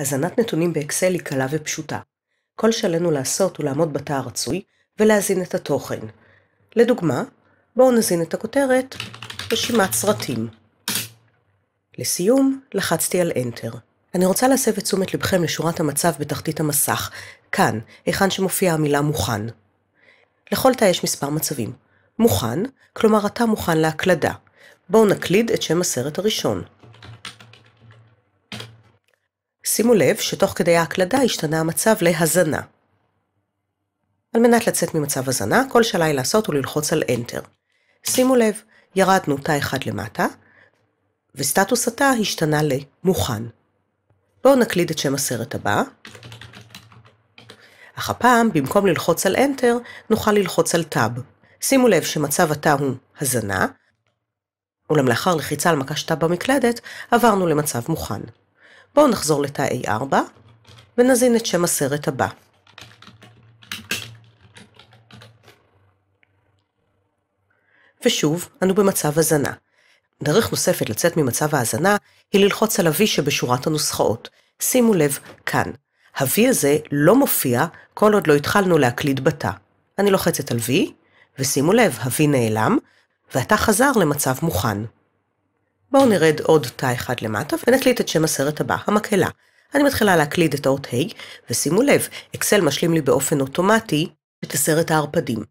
הזנת נתונים באקסל היא קלה ופשוטה. כל שעלינו לעשות הוא לעמוד בתא הרצוי ולהזין את התוכן. לדוגמה, בואו נזין את הכותרת רשימת סרטים. לסיום, לחצתי על Enter. אני רוצה להסב את תשומת לבכם לשורת המצב בתחתית המסך, כאן, היכן שמופיעה המילה מוכן. לכל תא יש מספר מצבים. מוכן, כלומר התא מוכן להקלדה. בואו נקליד את שם הסרט הראשון. שימו לב שתוך כדי ההקלדה השתנה המצב להזנה. על מנת לצאת ממצב הזנה, כל שעליי לעשות הוא ללחוץ על Enter. שימו לב, ירדנו תא אחד למטה, וסטטוס התא השתנה ל"מוכן". בואו נקליד את שם הסרט הבא, אך הפעם, במקום ללחוץ על Enter, נוכל ללחוץ על Tab. שימו לב שמצב התא הוא הזנה, אולם לאחר לחיצה על מקש תא במקלדת, עברנו למצב מוכן. בואו נחזור לתא A4 ונזין את שם הסרט הבא. ושוב, אנו במצב הזנה. דרך נוספת לצאת ממצב ההזנה היא ללחוץ על ה-V שבשורת הנוסחאות. שימו לב, כאן. ה-V הזה לא מופיע כל עוד לא התחלנו להקליד בתא. אני לוחצת על V, ושימו לב, ה-V נעלם, והתא חזר למצב מוכן. בואו נרד עוד תא אחד למטה ונקליט את שם הסרט הבא, המקהלה. אני מתחילה להקליד את האות ה', ושימו לב, אקסל משלים לי באופן אוטומטי את הסרט הערפדים.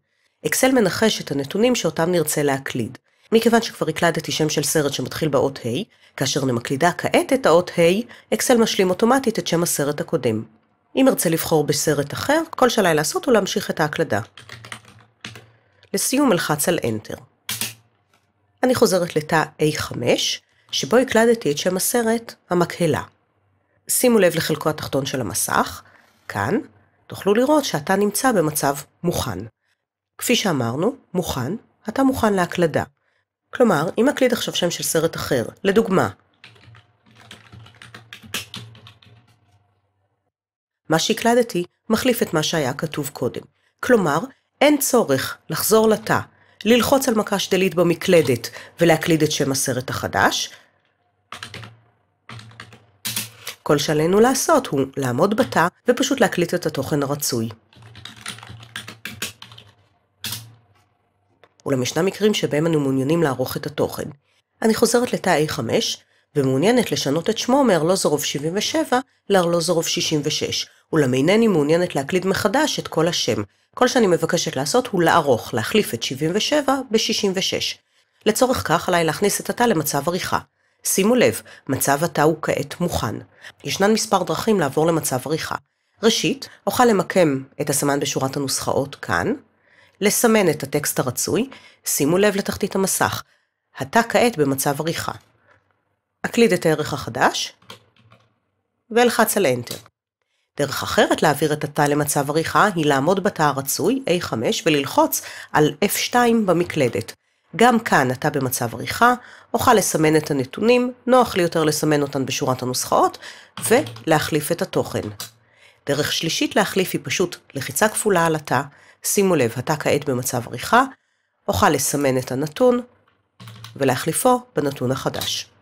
אקסל מנחש את הנתונים שאותם נרצה להקליד. מכיוון שכבר הקלדתי שם של סרט שמתחיל באות ה', כאשר אני מקלידה כעת את האות ה', אקסל משלים אוטומטית את שם הסרט הקודם. אם ארצה לבחור בסרט אחר, כל שעליי לעשות הוא להמשיך את ההקלדה. לסיום אלחץ על Enter. אני חוזרת לתא A5, שבו הקלדתי את שם הסרט המקהלה. שימו לב לחלקו התחתון של המסך, כאן תוכלו לראות שאתה נמצא במצב מוכן. כפי שאמרנו, מוכן, אתה מוכן להקלדה. כלומר, אם אקליד עכשיו שם של סרט אחר, לדוגמה, מה שהקלדתי מחליף את מה שהיה כתוב קודם. כלומר, אין צורך לחזור לתא ללחוץ על מקש דלית במקלדת ולהקליד את שם הסרט החדש. כל שעלינו לעשות הוא לעמוד בתא ופשוט להקליט את התוכן הרצוי. אולם ישנם מקרים שבהם אנו מעוניינים לערוך את התוכן. אני חוזרת לתא A5 ומעוניינת לשנות את שמו מארלוזורוב 77 לארלוזורוב 66, אולם אינני מעוניינת להקליד מחדש את כל השם. כל שאני מבקשת לעשות הוא לערוך, להחליף את 77 ב-66. לצורך כך עליי להכניס את התא למצב עריכה. שימו לב, מצב התא הוא כעת מוכן. ישנן מספר דרכים לעבור למצב עריכה. ראשית, אוכל למקם את הסמן בשורת הנוסחאות כאן, לסמן את הטקסט הרצוי, שימו לב לתחתית המסך, התא כעת במצב עריכה. אקליד את הערך החדש, ואלחץ על Enter. דרך אחרת להעביר את התא למצב עריכה היא לעמוד בתא הרצוי, A5, וללחוץ על F2 במקלדת. גם כאן אתה במצב עריכה, אוכל לסמן את הנתונים, נוח לי יותר לסמן אותן בשורת הנוסחאות, ולהחליף את התוכן. דרך שלישית להחליף היא פשוט לחיצה כפולה על התא, שימו לב, התא כעת במצב עריכה, אוכל לסמן את הנתון, ולהחליפו בנתון החדש.